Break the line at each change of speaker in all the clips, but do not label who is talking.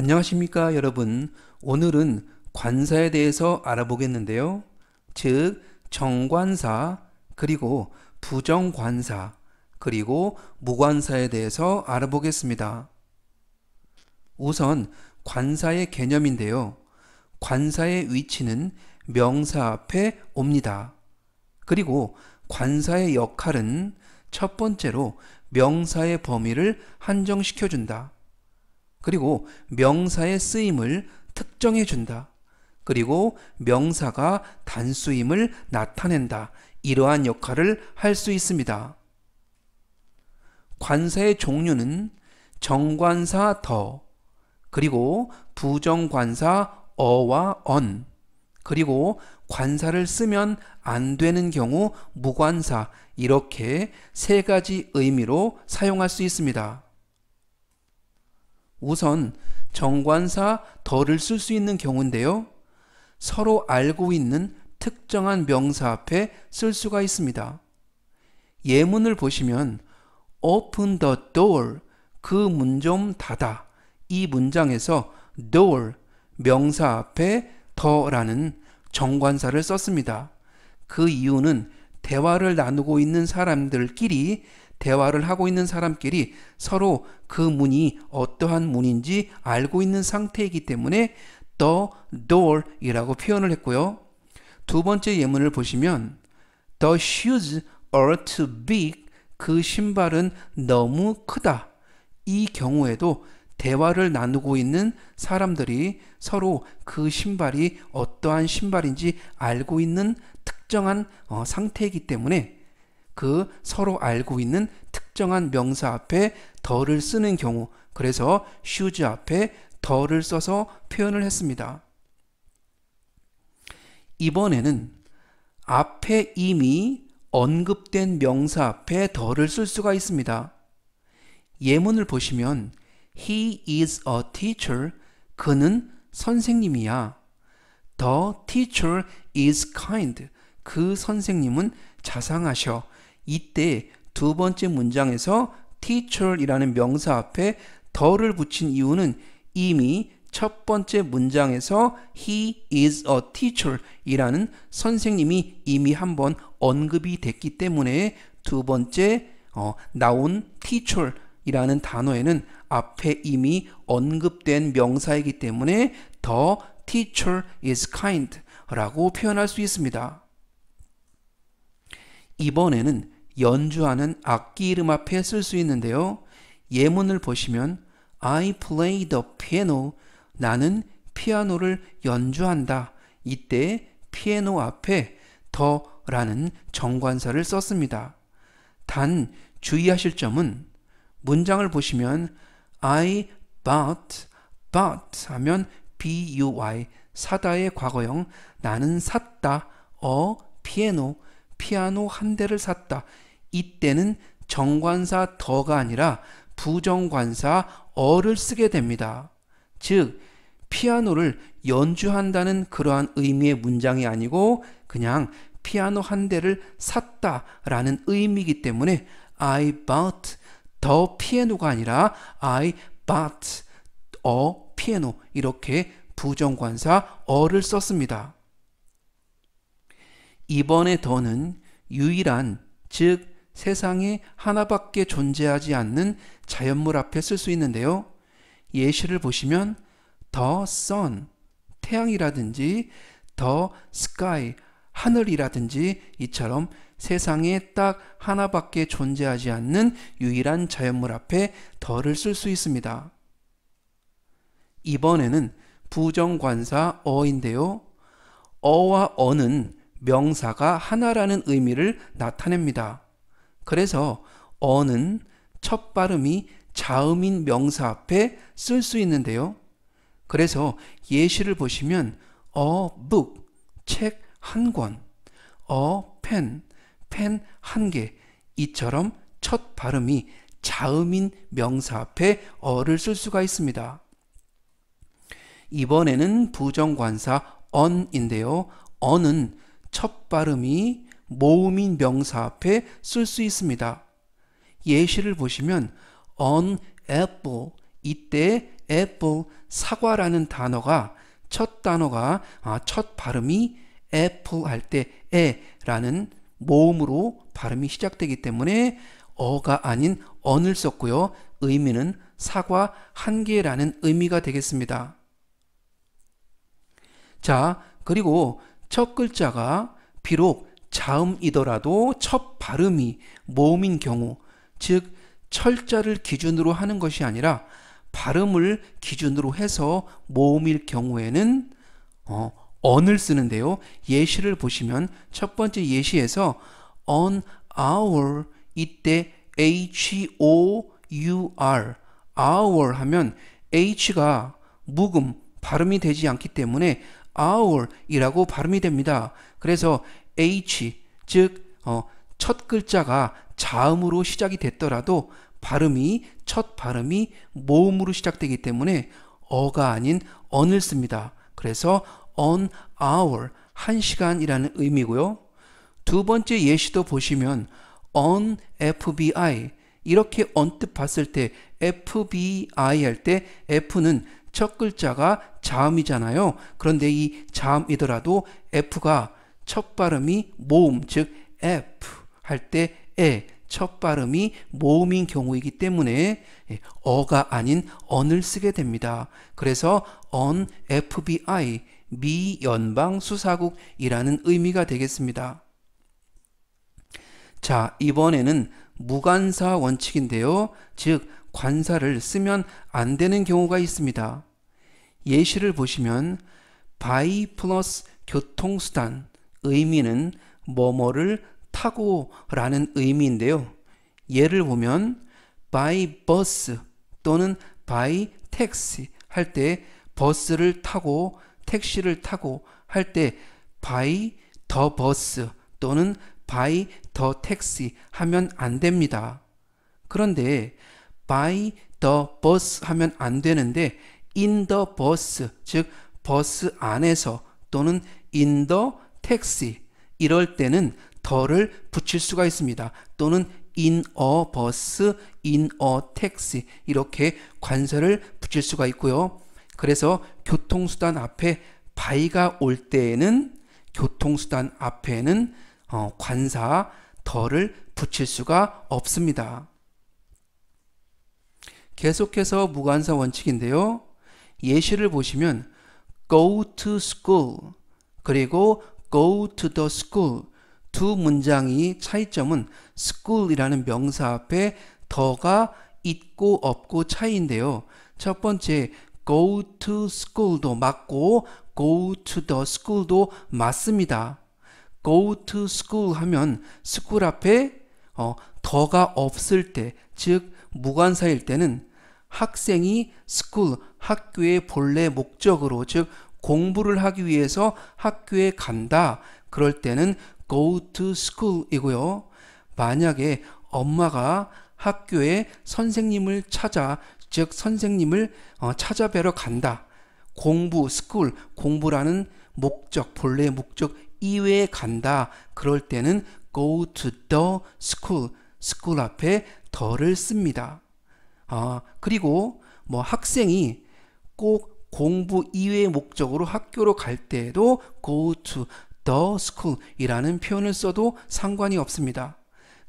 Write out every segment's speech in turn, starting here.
안녕하십니까 여러분 오늘은 관사에 대해서 알아보겠는데요 즉 정관사 그리고 부정관사 그리고 무관사에 대해서 알아보겠습니다 우선 관사의 개념인데요 관사의 위치는 명사 앞에 옵니다 그리고 관사의 역할은 첫 번째로 명사의 범위를 한정시켜준다 그리고 명사의 쓰임을 특정해 준다. 그리고 명사가 단수임을 나타낸다. 이러한 역할을 할 수 있습니다. 관사의 종류는 정관사 더, 그리고 부정관사 어와 언, 그리고 관사를 쓰면 안 되는 경우 무관사 이렇게 세 가지 의미로 사용할 수 있습니다. 우선 정관사 덜을 쓸수 있는 경우인데요. 서로 알고 있는 특정한 명사 앞에 쓸 수가 있습니다. 예문을 보시면 open the door 그 문 좀 닫아 이 문장에서 door 명사 앞에 더라는 정관사를 썼습니다. 그 이유는 대화를 나누고 있는 사람들끼리 대화를 하고 있는 사람끼리 서로 그 문이 어떠한 문인지 알고 있는 상태이기 때문에 the door이라고 표현을 했고요. 두 번째 예문을 보시면 the shoes are too big 그 신발은 너무 크다. 이 경우에도 대화를 나누고 있는 사람들이 서로 그 신발이 어떠한 신발인지 알고 있는 특정한 어, 상태이기 때문에 그 서로 알고 있는 특정한 명사 앞에 더를 쓰는 경우 그래서 슈즈 앞에 더를 써서 표현을 했습니다. 이번에는 앞에 이미 언급된 명사 앞에 더를 쓸 수가 있습니다. 예문을 보시면 He is a teacher. 그는 선생님이야. The teacher is kind. 그 선생님은 자상하셔. 이때 두 번째 문장에서 teacher이라는 명사 앞에 더를 붙인 이유는 이미 첫 번째 문장에서 he is a teacher 이라는 선생님이 이미 한번 언급이 됐기 때문에 두 번째 어, 나온 teacher 이라는 단어에는 앞에 이미 언급된 명사이기 때문에 더 teacher is kind 라고 표현할 수 있습니다. 이번에는 연주하는 악기 이름 앞에 쓸 수 있는데요. 예문을 보시면 I play the piano. 나는 피아노를 연주한다. 이때 피아노 앞에 더라는 정관사를 썼습니다. 단 주의하실 점은 문장을 보시면 I b u t b u t 하면 buy 사다의 과거형 나는 샀다, 어, 피아노, 피아노 한 대를 샀다. 이때는 정관사 더가 아니라 부정관사 어를 쓰게 됩니다. 즉 피아노를 연주한다는 그러한 의미의 문장이 아니고 그냥 피아노 한 대를 샀다라는 의미이기 때문에 I bought 더 피아노가 아니라 I bought a 어 피아노 이렇게 부정관사 어를 썼습니다. 이번에 더는 유일한 즉 세상에 하나밖에 존재하지 않는 자연물 앞에 쓸 수 있는데요. 예시를 보시면 the sun, 태양이라든지 the sky, 하늘이라든지 이처럼 세상에 딱 하나밖에 존재하지 않는 유일한 자연물 앞에 더를 쓸 수 있습니다. 이번에는 부정관사 어인데요. 어와 어는 명사가 하나라는 의미를 나타냅니다. 그래서 어는 첫 발음이 자음인 명사 앞에 쓸 수 있는데요. 그래서 예시를 보시면 어 book 책 한 권, 어 p 펜한 개 이처럼 첫 발음이 자음인 명사 앞에 어를 쓸 수가 있습니다. 이번에는 부정관사 on인데요. on은 첫 발음이 모음인 명사 앞에 쓸 수 있습니다. 예시를 보시면 on apple 이때 apple 사과라는 단어가 첫 단어가 아, 첫 발음이 apple 할때 에라는 모음으로 발음이 시작되기 때문에 어가 아닌 언을 썼고요. 의미는 사과 한 개라는 의미가 되겠습니다. 자, 그리고 첫 글자가 비록 자음이더라도 첫 발음이 모음인 경우, 즉 철자를 기준으로 하는 것이 아니라 발음을 기준으로 해서 모음일 경우에는 어, 언을 쓰는데요. 예시를 보시면 첫 번째 예시에서 on our 이때 h o u r hour 하면 h가 묵음 발음이 되지 않기 때문에 hour이라고 발음이 됩니다. 그래서 H 즉첫 어, 글자가 자음으로 시작이 됐더라도 발음이 첫 발음이 모음으로 시작되기 때문에 어가 아닌 언을 씁니다. 그래서 on hour 한 시간이라는 의미고요. 두 번째 예시도 보시면 on FBI 이렇게 언뜻 봤을 때 FBI 할 때 F는 첫 글자가 자음이잖아요. 그런데 이 자음이더라도 F가 첫 발음이 모음, 즉 F 할때 에, 첫 발음이 모음인 경우이기 때문에 예, 어가 아닌 언을 쓰게 됩니다. 그래서 언 FBI 미 연방 수사국이라는 의미가 되겠습니다. 자, 이번에는 무관사 원칙인데요. 즉 관사를 쓰면 안 되는 경우가 있습니다. 예시를 보시면 by 플러스 교통수단 의미는 뭐뭐를 타고라는 의미인데요. 예를 보면 by bus 또는 by taxi 할 때 버스를 타고 택시를 타고 할 때 by the bus 또는 by the taxi 하면 안 됩니다. 그런데 by the bus 하면 안 되는데 in the bus 즉 버스 안에서 또는 in the 택시 이럴 때는 더를 붙일 수가 있습니다. 또는 in a bus, in a taxi 이렇게 관사를 붙일 수가 있고요. 그래서 교통수단 앞에 바이가 올 때에는 교통수단 앞에는 어, 관사 더를 붙일 수가 없습니다. 계속해서 무관사 원칙인데요. 예시를 보시면 go to school 그리고 go to the school 두 문장이 차이점은 school이라는 명사 앞에 더가 있고 없고 차이인데요. 첫 번째 go to school도 맞고 go to the school도 맞습니다. go to school 하면 school 앞에 어, 더가 없을 때, 즉 무관사일 때는 학생이 school 학교의 본래 목적으로 즉 공부를 하기 위해서 학교에 간다. 그럴 때는 go to school이고요. 만약에 엄마가 학교에 선생님을 찾아 즉 선생님을 어, 찾아뵈러 간다. 공부, school, 공부라는 목적, 본래의 목적 이외에 간다. 그럴 때는 go to the school, school 앞에 더를 씁니다. 아, 그리고 뭐 학생이 꼭 공부 이외의 목적으로 학교로 갈 때에도 go to the school이라는 표현을 써도 상관이 없습니다.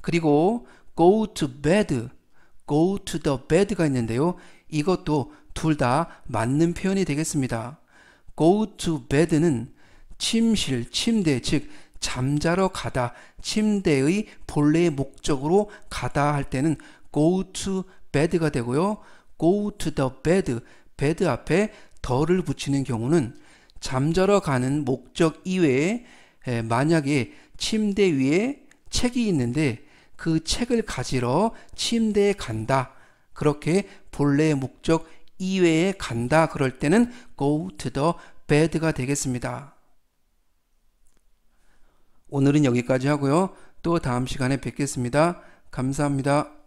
그리고 go to bed, go to the bed가 있는데요. 이것도 둘 다 맞는 표현이 되겠습니다. go to bed는 침실, 침대, 즉 잠자러 가다, 침대의 본래의 목적으로 가다 할 때는 go to bed가 되고요. go to the bed, bed 앞에 더를 붙이는 경우는 잠자러 가는 목적 이외에 만약에 침대 위에 책이 있는데 그 책을 가지러 침대에 간다. 그렇게 본래의 목적 이외에 간다. 그럴 때는 go to the bed가 되겠습니다. 오늘은 여기까지 하고요. 또 다음 시간에 뵙겠습니다. 감사합니다.